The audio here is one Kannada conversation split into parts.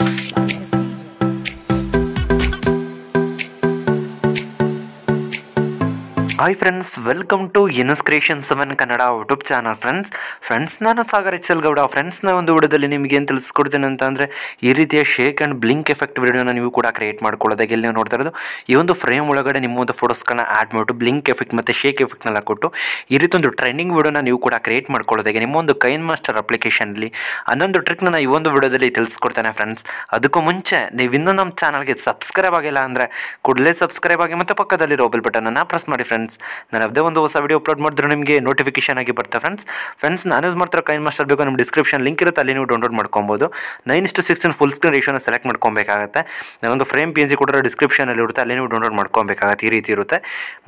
Bye. Hi friends welcome to inspiration creation seven Kannada YouTube channel friends friends ನಾನು ಸಾಗರ್ ಎಚ್ ಗೌಡ ಫ್ರೆಂಡ್ಸ್ನ ಒಂದು ವಿಡಿಯೋದಲ್ಲಿ ನಿಮಗೆ ಏನು ತಿಳಿಸ್ಕೊಡ್ತೀನಿ ಅಂತ ಈ ರೀತಿಯ ಶೇಕ್ ಆ್ಯಂಡ್ ಬ್ಲಿಂಕ್ ಎಫೆಕ್ಟ್ ವಿಡಿಯೋನ ನೀವು ಕೂಡ ಕ್ರಿಯೇಟ್ ಮಾಡ್ಕೊಳ್ಳೋದಾಗಿ ಇಲ್ಲಿ ನೀವು ನೋಡ್ತಾ ಇರೋದು ಈ ಒಂದು ಫ್ರೇಮ್ ಒಳಗಡೆ ನಿಮ್ಮ ಒಂದು ಫೋಟೋಸ್ಗಳನ್ನ ಆ್ಯಡ್ ಮಾಡಿಬಿಟ್ಟು ಬ್ಲಿಂಕ್ ಎಫೆಕ್ಟ್ ಮತ್ತು ಶೇಕ್ ಎಫೆಕ್ಟ್ನೆಲ್ಲ ಕೊಟ್ಟು ಈ ರೀತಿ ಒಂದು ಟ್ರೆಂಡಿಂಗ್ ವಿಡಿಯೋನ ನೀವು ಕೂಡ ಕ್ರಿಯೇಟ್ ಮಾಡ್ಕೊಳ್ಳೋದಾಗಿ ನಿಮ್ಮ ಒಂದು ಕೈನ್ ಮಾಸ್ಟರ್ ಅಪ್ಲಿಕೇಶನಲ್ಲಿ ಅನ್ನೊಂದು ಟ್ರಿಕ್ನ ನಾನು ಈ ಒಂದು ವಿಡಿಯೋದಲ್ಲಿ ತಿಳಿಸ್ಕೊಡ್ತೇನೆ ಫ್ರೆಂಡ್ಸ್ ಅದಕ್ಕೂ ಮುಂಚೆ ನೀವು ಇನ್ನೂ ನಮ್ಮ ಚಾನಲ್ಗೆ ಸಬ್ಸ್ಕ್ರೈಬ್ ಆಗಿಲ್ಲ ಅಂದರೆ ಕೂಡಲೇ ಸಬ್ಸ್ಕ್ರೈಬ್ ಆಗಿ ಮತ್ತು ಪಕ್ಕದಲ್ಲಿರೋ ಬೆಲ್ ಬಟನನ್ನು ಪ್ರೆಸ್ ಮಾಡಿ ಫ್ರೆಂಡ್ಸ್ ಫ್ರೆಂಡ್ಸ್ ನಾನು ಯಾವುದೇ ಒಂದು ಹೊಸ ವೀಡಿಯೋ ಅಪ್ಲೋಡ್ ಮಾಡಿದ್ರೆ ನಿಮಗೆ ನೋಟಿಫಿಕೇಶನ್ ಆಗಿ ಬರ್ತಾ ಫ್ರೆಂಡ್ಸ್ ಫ್ರೆಂಡ್ಸ್ ನಾನು ಯೂಸ್ ಮಾಡ್ತಾರೆ ಕೈನ್ ಮಾಸ್ಟರ್ ಬೇಕು ನಿಮ್ಮ ಡಿಸ್ಕ್ರಿಪ್ಷನ್ ಲಿಂಕ್ ಇರುತ್ತೆ ಅಲ್ಲಿ ನೀವು ಡೌನ್ಲೋಡ್ ಮಾಡ್ಕೊಬೋದು ನೈನ್ ಇಷ್ಟು ಸಿಕ್ಸ್ಟೀನ್ ಫುಲ್ ಸ್ಕ್ರೀನ್ ರೇಷೋನ ಸೆಲೆಕ್ಟ್ ಮಾಡ್ಕೊಬೇಕಾಗುತ್ತೆ ನಾನೊಂದು frame P N C description ಡಿಸ್ಕ್ರಿಪ್ಷನಲ್ಲಿ ಇರುತ್ತೆ ಅಲ್ಲಿ ನೀವು ಡೌನ್ಲೋಡ್ ಮಾಡ್ಕೊಬೇಕಾಗುತ್ತೆ ಈ ರೀತಿ ಇರುತ್ತೆ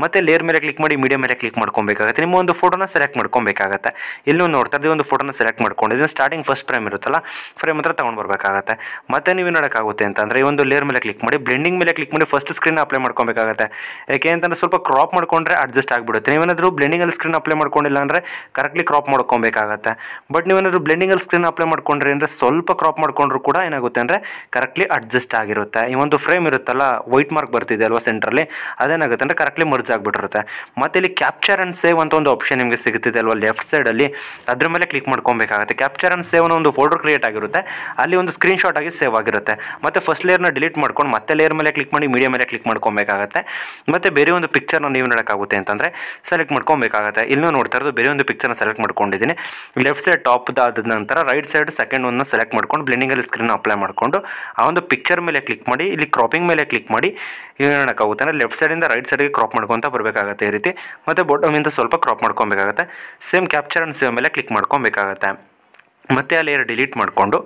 ಮತ್ತೆ ಲೇಯರ್ ಮೇಲೆ ಕ್ಲಿಕ್ ಮಾಡಿ ಮೀಡಿಯಾ ಮೇಲೆ ಕ್ಲಿಕ್ ಮಾಡ್ಕೊಬೇಕಾಗುತ್ತೆ ನಿಮ್ಮ ಒಂದು ಫೋಟೋನ ಸೆಲೆಕ್ಟ್ ಮಾಡ್ಕೊಬೇಕಾಗುತ್ತೆ ಇಲ್ಲಿ ನೋಡ್ತಾ ಇದ್ದೀವಿ ಒಂದು ಫೋಟೋನ ಸೆಲೆಕ್ಟ್ ಮಾಡ್ಕೊಂಡು ಇದನ್ನು ಸ್ಟಾರ್ಟಿಂಗ್ ಫಸ್ಟ್ ಫ್ರೇಮ್ ಇರುತ್ತಲ್ಲ ಫ್ರೇಮ್ ಹತ್ರ ತಗೊಂಡು ಬರಬೇಕಾಗುತ್ತೆ ಮತ್ತೆ ನೀವು ನೋಡೋಕ್ಕಾಗುತ್ತೆ ಅಂತಂದರೆ ಈ ಒಂದು ಲೇಯರ್ ಮೇಲೆ ಕ್ಲಿಕ್ ಮಾಡಿ ಬ್ಲೆಂಡಿಂಗ್ ಮೇಲೆ ಕ್ಲಿಕ್ ಮಾಡಿ ಫಸ್ಟ್ ಸ್ಕ್ರೀನ್ ಅಪ್ಲೈ ಮಾಡ್ಕೊಬೇಕಾಗುತ್ತೆ ಯಾಕೆ ಅಂತಂದರೆ ಸ್ವಲ್ಪ ಕ್ರಾಪ್ ಮಾಡ್ಕೊಂಡ್ರೆ ಅಡ್ಜಸ್ಟ್ ಆಗಿಬಿಡುತ್ತೆ ನೀವೇನಾದರೂ ಬ್ಲೆಂಡಿಂಗಲ್ಲಿ ಸ್ಕ್ರೀನ್ ಅಪ್ಲೈ ಮಾಡ್ಕೊಂಡಿಲ್ಲ ಅಂದರೆ ಕರೆಕ್ಟ್ಲಿ ಕ್ರಾಪ್ ಮಾಡ್ಕೊಬೇಕಾಗತ್ತೆ ಬಟ್ ನೀವೇನಾದರೂ ಬ್ಲೆಂಡಿಂಗಲ್ಲಿ ಸ್ಕ್ರೀನ್ ಅಪ್ಲೈ ಮಾಡ್ಕೊಂಡ್ರಿ ಅಂದರೆ ಸ್ವಲ್ಪ ಕ್ರಾಪ್ ಮಾಡ್ಕೊಂಡ್ರು ಕೂಡ ಏನಾಗುತ್ತೆ ಅಂದರೆ ಕರೆಕ್ಟ್ಲಿ ಅಡ್ಜಸ್ಟ್ ಆಗಿರುತ್ತೆ ಈ ಒಂದು ಫ್ರೇಮ್ ಇರುತ್ತಲ್ಲ ವೈಟ್ ಮಾರ್ಕ್ ಬರ್ತಿದೆ ಅಲ್ವಾ ಸೆಂಟ್ರಲ್ಲಿ ಅದೇನಾಗುತ್ತೆ ಅಂದರೆ ಕರೆಕ್ಟ್ಲಿ ಮರ್ಜ್ ಆಗಿಬಿಟ್ಟಿರುತ್ತೆ ಮತ್ತು ಇಲ್ಲಿ ಕ್ಯಾಪ್ಚರ್ ಆ್ಯಂಡ್ ಸೇವ್ ಅಂತ ಒಂದು ಆಪ್ಷನ್ ನಿಮಗೆ ಸಿಗುತ್ತಿದೆ ಅಲ್ವಾ ಲೆಫ್ಟ್ ಸೈಡಲ್ಲಿ ಅದ್ರ ಮೇಲೆ ಕ್ಲಿಕ್ ಮಾಡ್ಕೊಬೇಕಾಗುತ್ತೆ ಕ್ಯಾಪ್ಚರ್ ಆ್ಯಂಡ್ ಸೇವ್ ಒಂದು ಫೋಲ್ಡರ್ ಕ್ರಿಯೇಟ್ ಆಗಿರುತ್ತೆ ಅಲ್ಲಿ ಒಂದು ಸ್ಕ್ರೀನ್ ಶಾಟ್ ಆಗಿ ಸೇವ್ ಆಗಿರುತ್ತೆ ಮತ್ತು ಫಸ್ಟ್ ಲೇಯರ್ನ ಡಿಲೀಟ್ ಮಾಡ್ಕೊಂಡು ಮತ್ತೆ ಲೇಯರ್ ಮೇಲೆ ಕ್ಲಿಕ್ ಮಾಡಿ ಮೀಡಿಯಾ ಮೇಲೆ ಕ್ಲಿಕ್ ಮಾಡ್ಕೊಬೇಕಾಗುತ್ತೆ ಮತ್ತು ಬೇರೆ ಒಂದು ಪಿಕ್ಚರ್ನ ನೀವು ನೋಡೋಕ್ಕಾಗುತ್ತೆ ಆಗುತ್ತೆ ಅಂತಂದರೆ ಸೆಲೆಕ್ಟ್ ಮಾಡ್ಕೊಬೇಕಾಗುತ್ತೆ ಇಲ್ಲೂ ನೋಡ್ತಾ ಇರೋದು ಬೇರೆ ಒಂದು ಪಿಕ್ಚರ್ನ ಸೆಲೆಕ್ಟ್ ಮಾಡ್ಕೊಂಡಿದ್ದೀನಿ ಲೆಫ್ಟ್ ಸೈಡ್ ಟಾಪ್ ಆದ ನಂತರ ರೈಟ್ ಸೈಡ್ ಸೆಕೆಂಡ್ ಒಂದು ಸೆಲೆಕ್ಟ್ ಮಾಡ್ಕೊಂಡು ಬ್ಲೆಂಡಿಂಗಲ್ಲಿ ಸ್ಕ್ರೀನ್ ಅಪ್ಲೈ ಮಾಡಿಕೊಂಡು ಆ ಒಂದು ಪಿಕ್ಚರ್ ಮೇಲೆ ಕ್ಲಿಕ್ ಮಾಡಿ ಇಲ್ಲಿ ಕ್ರಾಪಿಂಗ್ ಮೇಲೆ ಕ್ಲಿಕ್ ಮಾಡಿ ಮಾಡೋಕ್ಕಾಗುತ್ತೆ ಅಂದರೆ ಲೆಫ್ಟ್ ಸೈಡಿಂದ ರೈಟ್ ಸೈಡಿಗೆ ಕ್ರಾಪ್ ಮಾಡ್ಕೊತ ಬರಬೇಕಾಗತ್ತೆ ಈ ರೀತಿ ಮತ್ತು ಇಂದ ಸ್ವಲ್ಪ ಕ್ರಾಪ್ ಮಾಡ್ಕೊಬೇಕಾಗುತ್ತೆ ಸೇಮ್ ಕ್ಯಾಪ್ಚರ್ ಅಂಡ್ ಸೇವ್ ಮೇಲೆ ಕ್ಲಿಕ್ ಮಾಡ್ಕೊಬೇಕಾಗುತ್ತೆ ಮತ್ತೆ ಆ ಲೇಯರ್ ಡಿಲೀಟ್ ಮಾಡಿಕೊಂಡು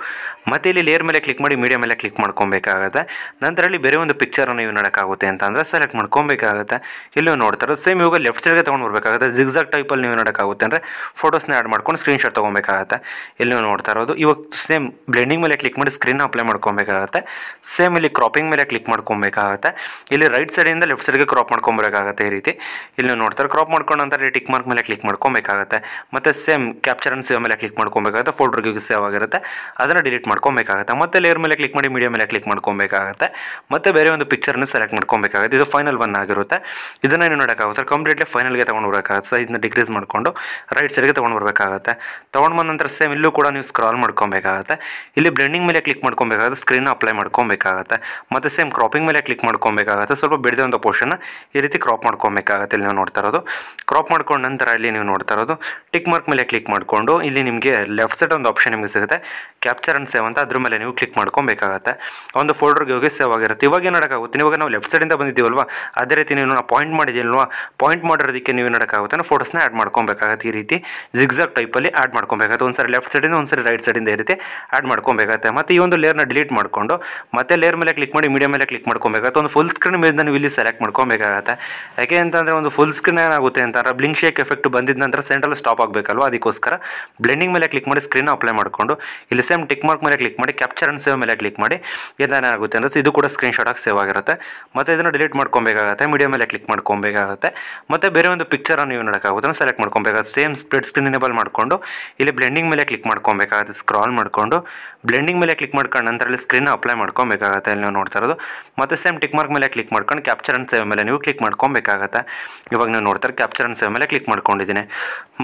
ಮತ್ತೆ ಇಲ್ಲಿ ಲೇಯರ್ ಮೇಲೆ ಕ್ಲಿಕ್ ಮಾಡಿ ಮೀಡಿಯಾ ಮೇಲೆ ಕ್ಲಿಕ್ ಮಾಡ್ಕೊಬೇಕಾಗುತ್ತೆ ನಂತರ ಅಲ್ಲಿ ಬೇರೆ ಒಂದು ಪಿಕ್ಚರನ್ನು ನೀವು ನೋಡೋಕ್ಕಾಗುತ್ತೆ ಅಂತಂದರೆ ಅಂದರೆ ಸೆಲೆಕ್ಟ್ ಮಾಡ್ಕೊಬೇಕಾಗುತ್ತೆ ಇಲ್ಲೂ ನೋಡ್ತಾರೆ ಸೇಮ್ ಇವಾಗ ಲೆಫ್ಟ್ ಸೈಡ್ಗೆ ತೊಗೊಂಡು ಬರಬೇಕಾಗುತ್ತೆ ಜಿಗ್ಸಾಗ್ ಟೈಪಲ್ಲಿ ನೀವು ನೋಡೋಕ್ಕಾಗುತ್ತೆ ಅಂದರೆ ಫೋಟೋಸ್ನ ಆ್ಯಡ್ ಮಾಡ್ಕೊಂಡು ಸ್ಕ್ರೀನ್ ಶಾಟ್ ಇಲ್ಲಿ ನೀವು ನೋಡ್ತಾ ಇರೋದು ಇವಾಗ ಸೇಮ್ ಬ್ಲೆಂಡಿಂಗ್ ಮೇಲೆ ಕ್ಲಿಕ್ ಮಾಡಿ ಸ್ಕ್ರೀನ್ ಅಪ್ಲೈ ಮಾಡ್ಕೊಬೇಕಾಗುತ್ತೆ ಸೇಮ್ ಇಲ್ಲಿ ಕ್ರಾಪಿಂಗ್ ಮೇಲೆ ಕ್ಲಿಕ್ ಮಾಡ್ಕೊಬೇಕಾಗುತ್ತೆ ಇಲ್ಲಿ ರೈಟ್ ಸೈಡಿಂದ ಲೆಫ್ಟ್ ಸೈಡ್ಗೆ ಕ್ರಾಪ್ ಮಾಡ್ಕೊಬೇಕಾಗುತ್ತೆ ಈ ರೀತಿ ಇಲ್ಲಿ ನೀವು ನೋಡ್ತಾರೆ ಕ್ರಾಪ್ ಮಾಡ್ಕೊಂಡು ನಂತರ ಟಿಕ್ ಮಾರ್ಕ್ ಮೇಲೆ ಕ್ಲಿಕ್ ಮಾಡ್ಕೊಬೇಕಾಗುತ್ತೆ ಮತ್ತು ಸೇಮ್ ಕ್ಯಾಪ್ಚರ್ ಸೇವ್ ಮೇಲೆ ಕ್ಲಿಕ್ ಮಾಡ್ಕೊಬೇಕಾಗುತ್ತೆ ಫೋಟೋ ಫೋಟೋಗೆ ಸೇವ್ ಆಗಿರುತ್ತೆ ಅದನ್ನು ಡಿಲೀಟ್ ಮಾಡ್ಕೊಬೇಕಾಗುತ್ತೆ ಮತ್ತೆ ಲೇಯರ್ ಮೇಲೆ ಕ್ಲಿಕ್ ಮಾಡಿ ಮೀಡಿಯಾ ಮೇಲೆ ಕ್ಲಿಕ್ ಮಾಡ್ಕೊಬೇಕಾಗುತ್ತೆ ಮತ್ತೆ ಬೇರೆ ಒಂದು ಪಿಕ್ಚರ್ನ ಸೆಲೆಕ್ಟ್ ಮಾಡ್ಕೊಬೇಕಾಗುತ್ತೆ ಇದು ಫೈನಲ್ ಒನ್ ಆಗಿರುತ್ತೆ ಇದನ್ನು ನೀವು ನೋಡೋಕ್ಕಾಗುತ್ತೆ ಕಂಪ್ಲೀಟ್ಲಿ ಫೈನಲ್ಗೆ ತೊಗೊಂಡು ಬರಬೇಕಾಗುತ್ತೆ ಇದನ್ನ ಡಿಕ್ರೀಸ್ ಮಾಡಿಕೊಂಡು ರೈಟ್ ಸೈಡ್ಗೆ ತೊಗೊಂಡು ಬರಬೇಕಾಗುತ್ತೆ ತೊಗೊಂಡು ಬಂದ ನಂತರ ಸೇಮ್ ಇಲ್ಲೂ ಕೂಡ ನೀವು ಸ್ಕ್ರಾಲ್ ಮಾಡ್ಕೊಬೇಕಾಗುತ್ತೆ ಇಲ್ಲಿ ಬ್ಲೆಂಡಿಂಗ್ ಮೇಲೆ ಕ್ಲಿಕ್ ಮಾಡ್ಕೊಬೇಕಾಗುತ್ತೆ ಸ್ಕ್ರೀನ್ ಅಪ್ಲೈ ಮಾಡ್ಕೊಬೇಕಾಗುತ್ತೆ ಮತ್ತು ಸೇಮ್ ಕ್ರಾಪಿಂಗ್ ಮೇಲೆ ಕ್ಲಿಕ್ ಮಾಡ್ಕೊಬೇಕಾಗುತ್ತೆ ಸ್ವಲ್ಪ ಬೆಳೆದ ಒಂದು ಪೋರ್ಷನ್ ಈ ರೀತಿ ಕ್ರಾಪ್ ಮಾಡ್ಕೊಬೇಕಾಗುತ್ತೆ ಇಲ್ಲಿ ನೀವು ನೋಡ್ತಾ ಇರೋದು ಕ್ರಾಪ್ ಮಾಡ್ಕೊಂಡ ನಂತರ ಇಲ್ಲಿ ನೀವು ನೋಡ್ತಾ ಇರೋದು ಟಿಕ್ ಮಾರ್ಕ್ ಮೇಲೆ ಕ್ಲಿಕ್ ಮಾಡಿಕೊಂಡು ಇಲ್ಲಿ ನಿಮಗೆ ಲೆಫ್ಟ್ ಸೈಡ್ ಒಂದು ಆಪ್ಷನ್ ನಿಮಗೆ ಸಿಗುತ್ತೆ ಕ್ಯಾಪ್ಚರ್ ಅಂಡ್ ಸೇವ್ ಅಂತ ಅದ್ರ ಮೇಲೆ ನೀವು ಕ್ಲಿಕ್ ಮಾಡ್ಕೊಬೇಕಾಗತ್ತೆ ಒಂದು ಫೋಲ್ಡರ್ಗೆ ಹೋಗಿ ಸೇವ್ ಆಗಿರುತ್ತೆ ಇವಾಗ ಏನು ಇವಾಗ ನಾವು ಲೆಫ್ಟ್ ಸೈಡಿಂದ ಬಂದಿದ್ದೀವಲ್ವಾ ಅದೇ ರೀತಿ ನೀವು ನಾವು ಪಾಯಿಂಟ್ ಮಾಡಿದ್ದೀವಲ್ವಾ ಪಾಯಿಂಟ್ ಮಾಡಿರೋದಕ್ಕೆ ನೀವು ಮಾಡೋಕ್ಕಾಗುತ್ತೆ ಫೋಟೋಸ್ನ ಆ್ಯಡ್ ಮಾಡ್ಕೊಬೇಕಾಗತ್ತೆ ಈ ರೀತಿ ಜಿಗ್ಸಾಕ್ ಟೈಪಲ್ಲಿ ಆ್ಯಡ್ ಮಾಡ್ಕೊಬೇಕಾಗುತ್ತೆ ಒಂದು ಸರಿ ಲೆಫ್ಟ್ ಸೈಡಿಂದ ಒಂದು ಸರಿ ರೈಟ್ ಸೈಡಿಂದ ಈ ರೀತಿ ಆ್ಯಡ್ ಮಾಡ್ಕೊಬೇಕಾಗುತ್ತೆ ಮತ್ತು ಈ ಒಂದು ಲೇರ್ನ ಡಿಲೀಟ್ ಮಾಡಿಕೊಂಡು ಮತ್ತೆ ಲೇರ್ ಮೇಲೆ ಕ್ಲಿಕ್ ಮಾಡಿ ಮೀಡಿಯಾ ಮೇಲೆ ಕ್ಲಿಕ್ ಮಾಡ್ಕೊಬೇಕಾಗುತ್ತೆ ಒಂದು ಫುಲ್ ಸ್ಕ್ರೀನ್ ಮೇಲೆ ನೀವು ಇಲ್ಲಿ ಸೆಲೆಕ್ಟ್ ಮಾಡ್ಕೊಬೇಕಾಗತ್ತೆ ಯಾಕೆ ಅಂತಂದರೆ ಒಂದು ಫುಲ್ ಸ್ಕ್ರೀನ್ ಏನಾಗುತ್ತೆ ಅಂತಂದ್ರೆ ಬ್ಲಿಂಗ್ ಶೇಕ್ ಎಫೆಕ್ಟ್ ಬಂದಿದ್ದ ನಂತರ ಸೆಂಟ್ರಲ್ ಸ್ಟಾಪ್ ಆಗಬೇಕಲ್ವ ಅದಕ್ಕೋಸ್ಕರ ಬ್ಲೆಂಡಿಂಗ್ ಮೇಲೆ ಕ್ಲಿಕ್ ಮಾಡಿ ಸ್ಕ್ರೀನ್ ಅಪ್ಲೈ ಮಾಡಿಕೊಂಡು ಇಲ್ಲಿ ಸೇಮ್ ಟಿಕ್ ಮಾರ್ಕ್ ಮೇಲೆ ಕ್ಲಿಕ್ ಮಾಡಿ ಕ್ಯಾಪ್ಚರ್ ಅಂಡ್ ಸೇವ್ ಮೇಲೆ ಕ್ಲಿಕ್ ಮಾಡಿ ಇದನ್ನ ಏನಾಗುತ್ತೆ ಅಂದರೆ ಇದು ಕೂಡ ಶಾಟ್ ಆಗಿ ಸೇವ್ ಆಗಿರುತ್ತೆ ಮತ್ತೆ ಇದನ್ನು ಡಿಲೀಟ್ ಮಾಡ್ಕೊಬೇಕಾಗುತ್ತೆ ಮೀಡಿಯಾ ಮೇಲೆ ಕ್ಲಿಕ್ ಮಾಡ್ಕೊಬೇಕಾಗುತ್ತೆ ಮತ್ತೆ ಬೇರೆ ಒಂದು ಪಿಕ್ಚರನ್ನು ನೀವು ನೋಡೋಕ್ಕಾಗುತ್ತೆ ಸೆಲೆಕ್ಟ್ ಮಾಡ್ಕೊಬೇಕಾಗುತ್ತೆ ಸೇಮ್ ಸ್ಪ್ಲಿಟ್ ಸ್ಕ್ರೀನ್ ಎನೇಬಲ್ ಮಾಡಿಕೊಂಡು ಇಲ್ಲಿ ಬ್ಲೆಂಡಿಂಗ್ ಮೇಲೆ ಕ್ಲಿಕ್ ಮಾಡ್ಕೊಬೇಕಾಗುತ್ತೆ ಸ್ಕ್ರಾಲ್ ಮಾಡಿಕೊಂಡು ಬ್ಲೆಂಡಿಂಗ್ ಮೇಲೆ ಕ್ಲಿಕ್ ಮಾಡ್ಕೊಂಡು ನಂತರ ಅಲ್ಲಿ ಸ್ಕ್ರೀನ್ ಅಪ್ಲೈ ಮಾಡ್ಕೊಬೇಕಾಗುತ್ತೆ ಇಲ್ಲಿ ನೀವು ನೋಡ್ತಾ ಇರೋದು ಮತ್ತು ಸೇಮ್ ಟಿಕ್ ಮಾರ್ಕ್ ಮೇಲೆ ಕ್ಲಿಕ್ ಮಾಡ್ಕೊಂಡು ಕ್ಯಾಪ್ಚರ್ ಅಂಡ್ ಸೇವ್ ಮೇಲೆ ನೀವು ಕ್ಲಿಕ್ ಮಾಡ್ಕೊಬೇಕಾಗುತ್ತೆ ಇವಾಗ ನೀವು ನೋಡ್ತಾರೆ ಕ್ಯಾಪ್ಚರ್ ಅಂಡ್ ಸೇವ್ ಮೇಲೆ ಕ್ಲಿಕ್ ಮಾಡ್ಕೊಂಡಿದ್ದೀನಿ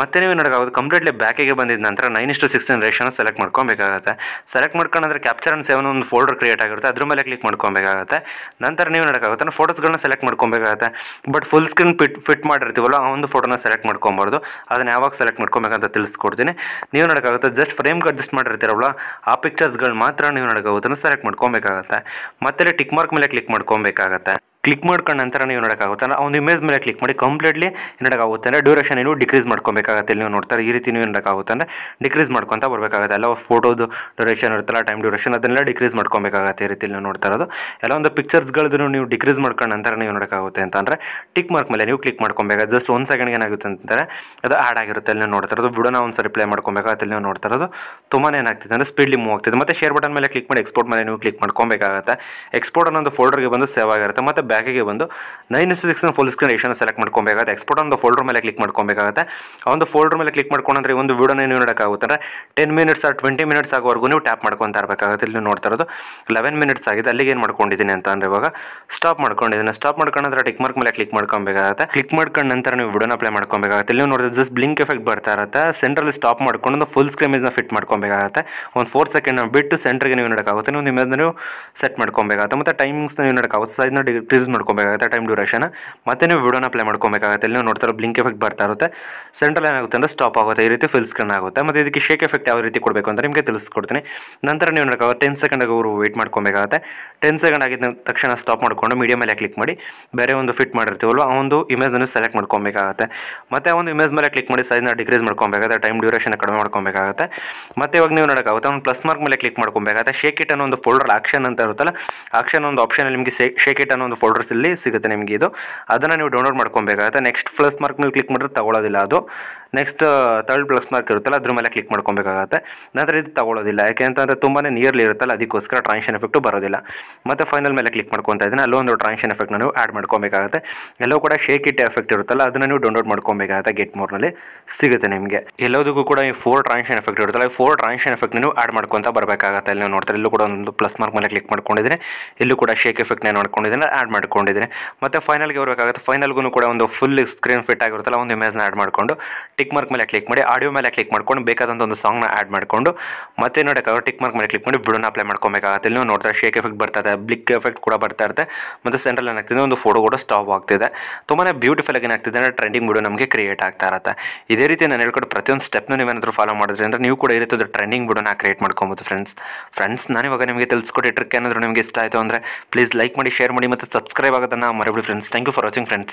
ಮತ್ತೆ ನೀವು ನೋಡೋಕ್ಕಾಗುತ್ತೆ ಕಂಪ್ಲೀಟ್ಲಿ ಬ್ಯಾಕಿಗೆ ಬಂದಿದ್ದ ನಂತರ ನೈನ್ ಇಷ್ಟು ಸಿಕ್ಸ್ ಟೆಕ್ಸ್ಟಿನ ರೇಷನ್ ಸೆಲೆಕ್ಟ್ ಮಾಡ್ಕೊಬೇಕಾಗುತ್ತೆ ಸೆಲೆಕ್ಟ್ ಮಾಡ್ಕೊಂಡ್ರೆ ಕ್ಯಾಪ್ಚರ್ ಆ್ಯಂಡ್ ಸೆವೆನ್ ಒಂದು ಫೋಲ್ಡರ್ ಕ್ರಿಯೇಟ್ ಆಗಿರುತ್ತೆ ಅದ್ರ ಮೇಲೆ ಕ್ಲಿಕ್ ಮಾಡ್ಕೊಬೇಕಾಗುತ್ತೆ ನಂತರ ನೀವು ನೋಡೋಕ್ಕಾಗುತ್ತೆ ಫೋಟೋಸ್ಗಳನ್ನ ಸೆಲೆಕ್ಟ್ ಮಾಡ್ಕೊಬೇಕಾಗುತ್ತೆ but full screen fit fit ಮಾಡಿರ್ತೀವಲ್ಲ ಆ ಒಂದು ಫೋಟೋನ ಸೆಲೆಕ್ಟ್ ಮಾಡ್ಕೊಬಾರ್ದು ಅದನ್ನ ಯಾವಾಗ ಸೆಲೆಕ್ಟ್ ಮಾಡ್ಕೊಬೇಕಂತ ತಿಳಿಸ್ಕೊಡ್ತೀನಿ ನೀವು ನೋಡೋಕ್ಕಾಗುತ್ತೆ ಜಸ್ಟ್ ಫ್ರೇಮ್ಗೆ ಅಡ್ಜಸ್ಟ್ ಮಾಡಿರ್ತೀರಲ್ಲ ಆ ಪಿಕ್ಚರ್ಸ್ಗಳು ಮಾತ್ರ ನೀವು ನೋಡೋಕ್ಕಾಗುತ್ತೆ ಸೆಲೆಕ್ಟ್ ಮಾಡ್ಕೊಬೇಕಾಗುತ್ತೆ ಮತ್ತೆ ಟಿಕ್ ಮಾರ್ಕ್ ಮೇಲೆ ಕ್ಲಿಕ್ ಮಾಡ್ಕೊಬೇಕಾಗತ್ತೆ ಕ್ಲಿಕ್ ಮಾಡ್ಕೊಂಡ ನಂತರ ನೀವು ನೋಡೋಕ್ಕಾಗುತ್ತಲ್ಲ ಒಂದು ಇಮೇಜ್ ಮೇಲೆ ಕ್ಲಿಕ್ ಮಾಡಿ ಕಂಪ್ಲೀಟ್ಲಿ ನೋಡೋಕ್ಕಾಗುತ್ತೆ ಅಂದರೆ ಡ್ಯೂರೇಷನ್ ಏನು ಡಿಕ್ರೀಸ್ ಮಾಡ್ಕೊಬೇಕಾಗುತ್ತೆ ನೀವು ನೋಡ್ತಾರೆ ಈ ರೀತಿ ನೀವು ನೋಡೋಕ್ಕಾಗುತ್ತೆ ಅಂದರೆ ಡಿಕ್ರೀಸ್ ಮಾಡ್ಕೊತಾ ಬರಬೇಕಾಗುತ್ತೆ ಎಲ್ಲ ಫೋಟೋದು ಡ್ಯೂರೇಷನ್ ಇರುತ್ತಲ್ಲ ಟೈಮ್ ಡ್ಯೂರೇಷನ್ ಅದನ್ನೆಲ್ಲ ಡಿಕ್ರೀಸ್ ಮಾಡ್ಕೊಬೇಕಾಗುತ್ತೆ ಈ ರೀತಿ ನೀವು ನೋಡ್ತಾ ಇರೋದು ಎಲ್ಲ ಒಂದು ಪಿಕ್ಚರ್ಸ್ಗಳದ್ದು ನೀವು ಡಿಕ್ರೀಸ್ ಮಾಡ್ಕೊಂಡು ನಂತರ ನೀವು ನೋಡೋಕ್ಕಾಗುತ್ತೆ ಅಂತಂದರೆ ಟಿಕ್ ಮಾರ್ಕ್ ಮೇಲೆ ನೀವು ಕ್ಲಿಕ್ ಮಾಡ್ಕೊಬೇಕು ಜಸ್ಟ್ ಒಂದು ಸೆಕೆಂಡ್ ಏನಾಗುತ್ತೆ ಅಂತಂದರೆ ಅದು ಆ್ಯಡ್ ಆಗಿರುತ್ತೆ ಅಲ್ಲಿ ನೀವು ನೋಡ್ತಾ ಇರೋದು ವಿಡೋನ ಒಂದು ಸರಿ ಪ್ಲೇ ಮಾಡ್ಕೊಬೇಕಾಗುತ್ತೆ ಅಲ್ಲಿ ನೀವು ನೋಡ್ತಾ ಇರೋದು ತುಂಬಾ ಏನಾಗ್ತಿದೆ ಅಂದರೆ ಸ್ಪೀಡ್ಲಿ ಮೂವ್ ಆಗ್ತಿದೆ ಮತ್ತು ಶೇರ್ ಬಟನ್ ಮೇಲೆ ಕ್ಲಿಕ್ ಮಾಡಿ ಎಕ್ಸ್ಪೋರ್ಟ್ ಮೇಲೆ ನೀವು ಕ್ಲಿಕ್ ಮಾಡ್ಕೊಬೇಕಾಗುತ್ತೆ ಎಕ್ಸ್ಪೋರ್ಟ್ ಅನ್ನೋದು ಫೋಲ್ಡರ್ಗೆ ಬಂದು ಸೇವ್ ಆಗಿರುತ್ತೆ ಮತ್ತು ಬ್ಯಾಕಿಗೆ ಬಂದು ನೈನ್ ಇಸ್ ಸಿಕ್ಸ್ನ ಫುಲ್ ಸ್ಕ್ರೀನ್ ರೇಷನ್ ಸೆಲೆಕ್ಟ್ ಮಾಡ್ಕೊಬೇಕಾಗುತ್ತೆ ಎಕ್ಸ್ಪೋರ್ಟ್ ಒಂದು ಫೋಲ್ಡರ್ ಮೇಲೆ ಕ್ಲಿಕ್ ಮಾಡ್ಕೊಬೇಕಾಗುತ್ತೆ ಆ ಒಂದು ಫೋಲ್ಡರ್ ಮೇಲೆ ಕ್ಲಿಕ್ ಮಾಡ್ಕೊಂಡ್ರೆ ಒಂದು ವಿಡೋನ ನೀವು ನೋಡೋಕ್ಕಾಗುತ್ತೆ ಅಂದರೆ ten minutes or twenty minutes ಆಗೋವರೆಗೂ ನೀವು ಟ್ಯಾಪ್ ಮಾಡ್ಕೊತಾ ಇರಬೇಕಾಗುತ್ತೆ ಇಲ್ಲಿ ನೋಡ್ತಾ ಇರೋದು ಲೆವೆನ್ ಮಿನಿಟ್ಸ್ ಆಗಿದೆ ಅಲ್ಲಿಗೆ ಏನು ಮಾಡ್ಕೊಂಡಿದ್ದೀನಿ ಅಂತ ಅಂದರೆ ಇವಾಗ ಸ್ಟಾಪ್ ಮಾಡ್ಕೊಂಡಿದ್ದೀನಿ ಸ್ಟಾಪ್ ಮಾಡ್ಕೊಂಡ್ರೆ ಟಿಕ್ ಮಾರ್ಕ್ ಮೇಲೆ ಕ್ಲಿಕ್ ಮಾಡ್ಕೊಬೇಕಾಗುತ್ತೆ ಕ್ಲಿಕ್ ಮಾಡ್ಕೊಂಡ ನಂತರ ನೀವು ವಿಡಿಯೋನ ಅಪ್ಲೈ ಮಾಡ್ಕೊಬೇಕಾಗುತ್ತೆ ಇಲ್ಲಿ ನೋಡಿದ್ರೆ ಜಸ್ಟ್ ಬ್ಲಿಂಕ್ ಎಫೆಕ್ಟ್ ಬರ್ತಾ ಇರುತ್ತೆ ಸೆಂಟ್ರಲ್ಲಿ ಸ್ಟಾಪ್ ಮಾಡ್ಕೊಂಡು ಫುಲ್ ಸ್ಕ್ರೀನ್ ಇಮೇಜ್ನ ಫಿಟ್ ಮಾಡ್ಕೊಬೇಕಾಗುತ್ತೆ ಒಂದು ಫೋರ್ ಸೆಕೆಂಡ್ ಬಿಟ್ಟು ಸೆಂಟ್ರಿಗೆ ನೀವು ನೋಡೋಕ್ಕಾಗುತ್ತೆ ನೀವು ನಿಮ್ಮ ನೀವು ಸೆಟ್ ಮಾಡ್ಕೊಬೇಕಾಗುತ್ತೆ ಮತ್ತೆ ಟೈಮಿಂಗ್ಸ್ ನೀವು ನೋಡೋಕ್ಕಾಗುತ್ತೆ ಸೈಜ್ನ ಯೂಸ್ ಮಾಡ್ಕೊಬೇಕಾಗುತ್ತೆ ಟೈಮ್ ಡ್ಯೂರೇಷನ್ ಮತ್ತೆ ನೀವು ವಿಡಿಯೋನ ಪ್ಲೇ ಮಾಡ್ಕೊಬೇಕಾಗುತ್ತೆ ನೀವು ನೋಡ್ತಾರೆ ಬ್ಲಿಂಕ್ ಎಫೆಕ್ಟ್ ಬರ್ತಾ ಇರುತ್ತೆ ಸೆಂಟ್ರಲ್ ಏನಾಗುತ್ತೆ ಅಂದರೆ ಸ್ಟಾಪ್ ಆಗುತ್ತೆ ಈ ರೀತಿ ಫಿಲ್ ಸ್ಕ್ರೀನ್ ಆಗುತ್ತೆ ಮತ್ತು ಇದಕ್ಕೆ ಶೇಕ್ ಎಫೆಕ್ಟ್ ಯಾವ ರೀತಿ ಕೊಡಬೇಕು ಅಂತ ನಿಮಗೆ ತಿಳಿಸ್ಕೊಡ್ತೀನಿ ನಂತರ ನೀವು ನೋಡೋಕ್ಕಾಗ ಟೆನ್ ಸೆಕೆಂಡ್ ಅವರು ವೇಟ್ ಮಾಡ್ಕೊಬೇಕಾಗುತ್ತೆ ಟೆನ್ ಸೆಕೆಂಡ್ ಆಗಿದ್ದ ತಕ್ಷಣ ಸ್ಟಾಪ್ ಮಾಡಿಕೊಂಡು ಮೀಡಿಯಮ್ ಮೇಲೆ ಕ್ಲಿಕ್ ಮಾಡಿ ಬೇರೆ ಒಂದು ಫಿಟ್ ಮಾಡಿರ್ತೀವಲ್ಲ ಆ ಒಂದು ಇಮೇಜನ್ನು ಸೆಲೆಕ್ಟ್ ಮಾಡ್ಕೊಬೇಕಾಗುತ್ತೆ ಮತ್ತು ಆ ಒಂದು ಇಮೇಜ್ ಮೇಲೆ ಕ್ಲಿಕ್ ಮಾಡಿ ಸೈಜ್ನ ಡಿಕ್ರೀಸ್ ಮಾಡ್ಕೊಬೇಕಾಗುತ್ತೆ ಟೈಮ್ ಡ್ಯೂರೇಷನ್ ಕಡಿಮೆ ಮಾಡ್ಕೊಬೇಕಾಗುತ್ತೆ ಮತ್ತು ಇವಾಗ ನೀವು ನೋಡೋಕ್ಕಾಗುತ್ತೆ ಒಂದು ಪ್ಲಸ್ ಮಾರ್ಕ್ ಮೇಲೆ ಕ್ಲಿಕ್ ಮಾಡ್ಕೊಬೇಕಾಗುತ್ತೆ ಶೇಕ್ ಇಟ್ ಅನ್ನೋ ಒಂದು ಫೋಲ್ಡರ್ ಆಕ್ಷನ್ ಅಂತ ಇರುತ್ತಲ್ಲ ಆಕ್ಷನ್ ಒಂದು ಆಪ್ಷನ್ ನಿಮಗೆ ಶೇಕ್ ಇಟ್ ಅನ್ನೋ ಒಂದು ಫೋಲ್ಡರ್ಸಲ್ಲಿ ಸಿಗುತ್ತೆ ನಿಮಗೆ ಇದು ಅದನ್ನು ನೀವು ಡೌನ್ಲೋಡ್ ಮಾಡ್ಕೊಬೇಕಾಗುತ್ತೆ ನೆಕ್ಸ್ಟ್ ಪ್ಲಸ್ ಮಾರ್ಕ್ ಮೇಲೆ ಕ್ಲಿಕ್ ಮಾಡಿದ್ರೆ ತಗೊಳ್ಳೋದಿಲ್ಲ ಅದು ನೆಕ್ಸ್ಟ್ ತರ್ಡ್ ಪ್ಲಸ್ ಮಾರ್ಕ್ ಇರುತ್ತಲ್ಲ ಅದ್ರ ಮೇಲೆ ಕ್ಲಿಕ್ ಮಾಡ್ಕೊಬೇಕಾಗತ್ತೆ ನಂತರ ಇದು ತಗೊಳ್ಳೋದಿಲ್ಲ ಯಾಕೆ ಅಂತಂದರೆ ತುಂಬಾ ನಿಯರ್ಲಿ ಇರುತ್ತಲ್ಲ ಅದಕ್ಕೋಸ್ಕರ ಟ್ರಾನ್ಷನ್ ಎಫೆಕ್ಟು ಬರೋದಿಲ್ಲ ಮತ್ತು ಫೈನಲ್ ಮೇಲೆ ಕ್ಲಿಕ್ ಮಾಡ್ಕೊತಾ ಇದ್ದೀನಿ ಅಲ್ಲೊಂದು ಟ್ರಾನ್ಷನ್ ಎಫೆಕ್ಟ್ನ ನೀವು ಆ್ಯಡ್ ಮಾಡ್ಕೊಬೇಕಾಗತ್ತೆ ಎಲ್ಲೋ ಕೂಡ ಶೇಕ್ ಇಟ್ ಎಫೆಕ್ಟ್ ಇರುತ್ತಲ್ಲ ಅದನ್ನು ನೀವು ಡೌನ್ಲೋಡ್ ಮಾಡ್ಕೊಬೇಕಾಗುತ್ತೆ ಗೆಟ್ ಮೋರ್ನಲ್ಲಿ ಸಿಗುತ್ತೆ ನಿಮಗೆ ಎಲ್ಲದಕ್ಕೂ ಕೂಡ ಈ ಫೋರ್ ಟ್ರಾನ್ಷನ್ ಎಫೆಕ್ಟ್ ಇರುತ್ತಲ್ಲ ಈ ಫೋರ್ ಟ್ರಾನ್ಷನ್ ಎಫೆಕ್ಟ್ ನೀವು ಆ್ಯಡ್ ಮಾಡ್ಕೊತಾ ಬರಬೇಕಾಗುತ್ತೆ ಅಲ್ಲಿ ನೀವು ನೋಡ್ತಾರೆ ಇಲ್ಲೂ ಕೂಡ ಒಂದು ಪ್ಲಸ್ ಮಾರ್ಕ್ ಮೇಲೆ ಕ್ಲಿಕ್ ಮಾಡ್ಕೊಂಡಿದ್ದೀನಿ ಇಲ್ಲೂ ಕೂಡ ಶೇಕ್ ಎಫೆಕ್ಟ್ನ ಮಾಡ್ಕೊಂಡಿದ್ದೀನಿ ಆ್ಯಡ್ ಮಾಡ್ಕೊಂಡಿದ್ದೀನಿ ಮತ್ತು ಫೈನಲ್ಗೆ ಬರಬೇಕಾಗುತ್ತೆ ಫೈನಲ್ಗೂ ಕೂಡ ಒಂದು ಫುಲ್ ಸ್ಕ್ರೀನ್ ಫಿಟ್ ಆಗಿರುತ್ತಲ್ಲ ಒಂದು ಇಮೇಜ್ನ ಆ್ಯಡ್ ಮಾಡಿಕೊಂಡು ಟಿಕ್ ಮಾರ್ಕ್ ಮೇಲೆ ಕ್ಲಿಕ್ ಮಾಡಿ ಆಡಿಯೋ ಮೇಲೆ ಕ್ಲಿಕ್ ಮಾಡ್ಕೊಂಡು ಬೇಕಾದಂಥ ಒಂದು ಸಾಂಗ್ನ ಆ್ಯಡ್ ಮಾಡಿಕೊಂಡು ಮತ್ತೆ ನೋಡಿ ಟಿಕ್ ಮಾರ್ಕ್ ಮೇಲೆ ಕ್ಲಿಕ್ ಮಾಡಿ ವಿಡೋನ ಅಪ್ಲೈ ಮಾಡ್ಕೊಬೇಕಾಗುತ್ತೆ ಇಲ್ಲಿ ನೋಡ್ತಾರೆ ಶೇಕ್ ಎಫೆಕ್ಟ್ ಬರ್ತಾ ಇದೆ ಬ್ಲಿಕ್ ಎಫೆಕ್ಟ್ ಕೂಡ ಬರ್ತಾ ಇರುತ್ತೆ ಮತ್ತು ಸೆಂಟ್ರಲ್ ಏನಾಗ್ತಿದೆ ಒಂದು ಫೋಟೋ ಕೂಡ ಸ್ಟಾಪ್ ಆಗ್ತಿದೆ ತುಂಬಾ ಬ್ಯೂಟಿಫುಲ್ ಆಗಿ ಏನಾಗ್ತಿದೆ ಅಂದರೆ ಟ್ರೆಂಡಿಂಗ್ ವಿಡಿಯೋ ನಮಗೆ ಕ್ರಿಯೇಟ್ ಆಗ್ತಾ ಇರುತ್ತೆ ಇದೇ ರೀತಿ ನಾನು ಹೇಳ್ಕೊಟ್ಟು ಪ್ರತಿಯೊಂದು ಸ್ಟೆಪ್ನೂ ನೀವೇನಾದರೂ ಫಾಲೋ ಮಾಡಿದ್ರೆ ಅಂದರೆ ನೀವು ಕೂಡ ಇರುತ್ತೆ ಟ್ರೆಂಡಿಂಗ್ ವಿಡಿಯೋನ ಕ್ರಿಯೇಟ್ ಮಾಡ್ಕೊಬೋದು ಫ್ರೆಂಡ್ಸ್ ಫ್ರೆಂಡ್ಸ್ ನಾನು ಇವಾಗ ನಿಮಗೆ ತಿಳಿಸ್ಕೊಟ್ಟಿಟ್ರಿಕ್ ಏನಾದರೂ ನಿಮಗೆ ಇಷ್ಟ ಆಯಿತು ಅಂದರೆ ಪ್ಲೀಸ್ ಲೈಕ್ ಮಾಡಿ ಶೇರ್ ಮಾಡಿ ಮತ್ತು ಸಬ್ಸ್ಕ್ರೈಬ್ ಆಗೋದನ್ನು ಮರಿಬಿಡಿ friends thank you for watching friends